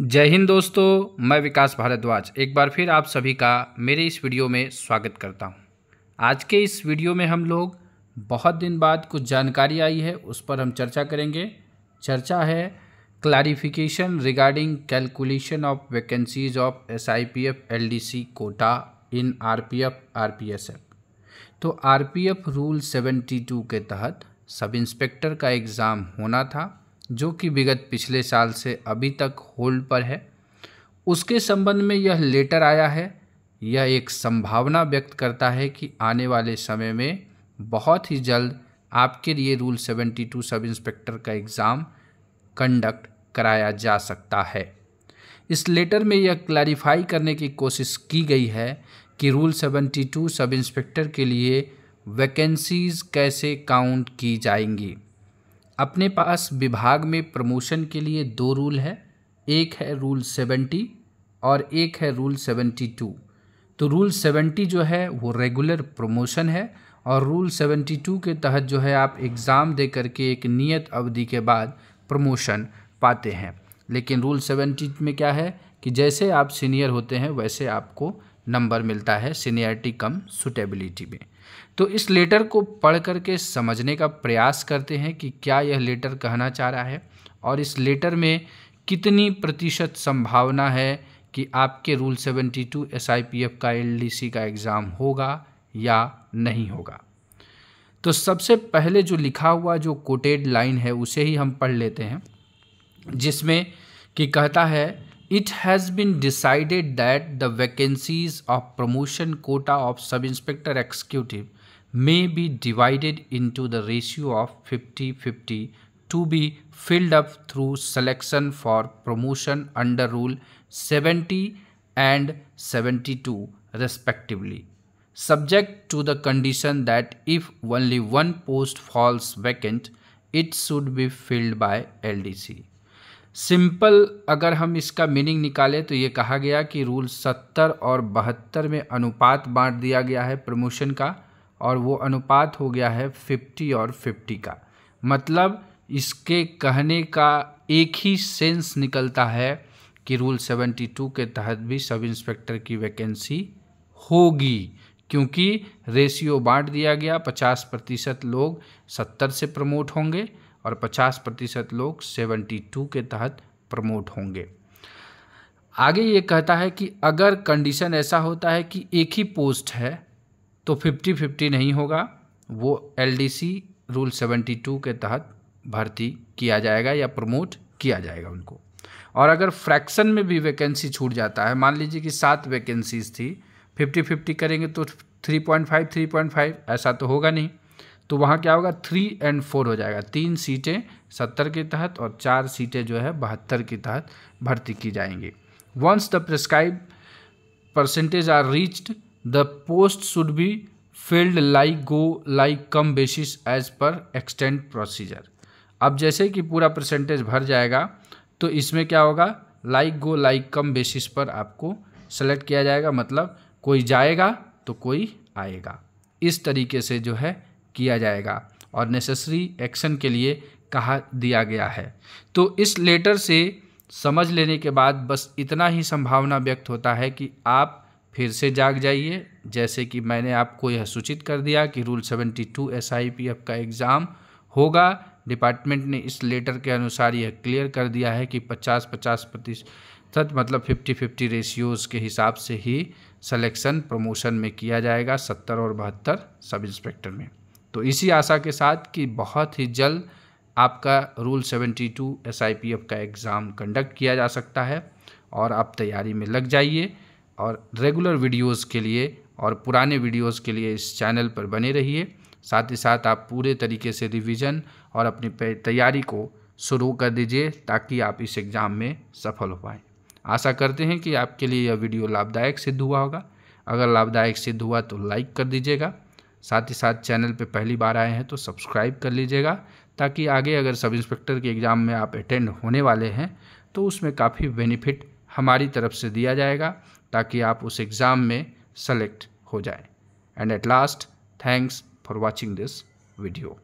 जय हिंद दोस्तों मैं विकास भारद्वाज एक बार फिर आप सभी का मेरे इस वीडियो में स्वागत करता हूं। आज के इस वीडियो में हम लोग बहुत दिन बाद कुछ जानकारी आई है उस पर हम चर्चा करेंगे चर्चा है clarification regarding calculation of vacancies of S I P F L D C quota in R P F R P S F तो R P F rule seventy two के तहत सब इंस्पेक्टर का एग्ज़ाम होना था जो कि विगत पिछले साल से अभी तक होल्ड पर है उसके संबंध में यह लेटर आया है यह एक संभावना व्यक्त करता है कि आने वाले समय में बहुत ही जल्द आपके लिए rule seventy two sub inspector का एग्ज़ाम कंडक्ट कराया जा सकता है इस लेटर में यह क्लैरिफाई करने की कोशिश की गई है कि रूल 72 टू सब इंस्पेक्टर के लिए वैकेंसीज़ कैसे काउंट की जाएंगी अपने पास विभाग में प्रमोशन के लिए दो रूल है एक है रूल सेवेंटी और एक है रूल सेवेंटी टू तो रूल सेवेंटी जो है वो रेगुलर प्रमोशन है और रूल सेवेंटी टू के तहत जो है आप एग्ज़ाम दे करके एक नियत अवधि के बाद प्रमोशन पाते हैं लेकिन रूल सेवेंटी में क्या है कि जैसे आप सीनियर होते हैं वैसे आपको नंबर मिलता है सीनियरिटी कम सुटेबिलिटी में तो इस लेटर को पढ़ करके समझने का प्रयास करते हैं कि क्या यह लेटर कहना चाह रहा है और इस लेटर में कितनी प्रतिशत संभावना है कि आपके रूल 72 एसआईपीएफ का एलडीसी का एग्ज़ाम होगा या नहीं होगा तो सबसे पहले जो लिखा हुआ जो कोटेड लाइन है उसे ही हम पढ़ लेते हैं जिसमें कि कहता है it has been decided that the vacancies of promotion quota of sub-inspector executive may be divided into the ratio of 50-50 to be filled up through selection for promotion under Rule 70 and 72 respectively, subject to the condition that if only one post falls vacant, it should be filled by LDC. Simple अगर हम इसका meaning निकालें तो ये कहा गया कि rule सत्तर और बहत्तर में अनुपात बांट दिया गया है प्रमोशन का और वो अनुपात हो गया है फिफ्टी और फिफ्टी का मतलब इसके कहने का एक ही सेंस निकलता है कि रूल सेवेंटी टू के तहत भी सब इंस्पेक्टर की वैकेंसी होगी क्योंकि रेशियो बांट दिया गया पचास प्रतिशत लोग सत्तर से प्रमोट होंगे और 50 प्रतिशत लोग 72 के तहत प्रमोट होंगे आगे ये कहता है कि अगर कंडीशन ऐसा होता है कि एक ही पोस्ट है तो फिफ्टी फिफ्टी नहीं होगा वो एलडीसी रूल सेवेंटी टू के तहत भर्ती किया जाएगा या प्रमोट किया जाएगा उनको और अगर फ्रैक्शन में भी वैकेंसी छूट जाता है मान लीजिए कि सात वैकेंसीज थी फिफ्टी फिफ्टी करेंगे तो three point five three point five ऐसा तो होगा नहीं तो वहाँ क्या होगा थ्री एंड फोर हो जाएगा तीन सीटें सत्तर के तहत और चार सीटें जो है बहत्तर के तहत भर्ती की जाएंगी once the prescribe percentage are reached the post should be filled like go like come basis as per extend procedure अब जैसे कि पूरा परसेंटेज भर जाएगा तो इसमें क्या होगा like go like come basis पर आपको सेलेक्ट किया जाएगा मतलब कोई जाएगा तो कोई आएगा इस तरीके से जो है किया जाएगा और नेसेसरी एक्शन के लिए कहा दिया गया है तो इस लेटर से समझ लेने के बाद बस इतना ही संभावना व्यक्त होता है कि आप फिर से जाग जाइए जैसे कि मैंने आपको यह सूचित कर दिया कि रूल 72 टू एस का एग्ज़ाम होगा डिपार्टमेंट ने इस लेटर के अनुसार यह क्लियर कर दिया है कि 50 50 प्रतिशत मतलब 50 50 रेशियोज़ के हिसाब से ही सिलेक्शन प्रमोशन में किया जाएगा 70 और बहत्तर सब इंस्पेक्टर में तो इसी आशा के साथ कि बहुत ही जल्द आपका रूल 72 एसआईपीएफ का एग्ज़ाम कंडक्ट किया जा सकता है और आप तैयारी में लग जाइए और रेगुलर वीडियोस के लिए और पुराने वीडियोस के लिए इस चैनल पर बने रहिए साथ ही साथ आप पूरे तरीके से रिवीजन और अपनी तैयारी को शुरू कर दीजिए ताकि आप इस एग्ज़ाम में सफल हो पाएँ आशा करते हैं कि आपके लिए यह वीडियो लाभदायक सिद्ध हुआ होगा अगर लाभदायक सिद्ध हुआ तो लाइक कर दीजिएगा साथ ही साथ चैनल पे पहली बार आए हैं तो सब्सक्राइब कर लीजिएगा ताकि आगे अगर सब इंस्पेक्टर के एग्ज़ाम में आप अटेंड होने वाले हैं तो उसमें काफ़ी बेनिफिट हमारी तरफ से दिया जाएगा ताकि आप उस एग्ज़ाम में सेलेक्ट हो जाए and at last thanks for watching this video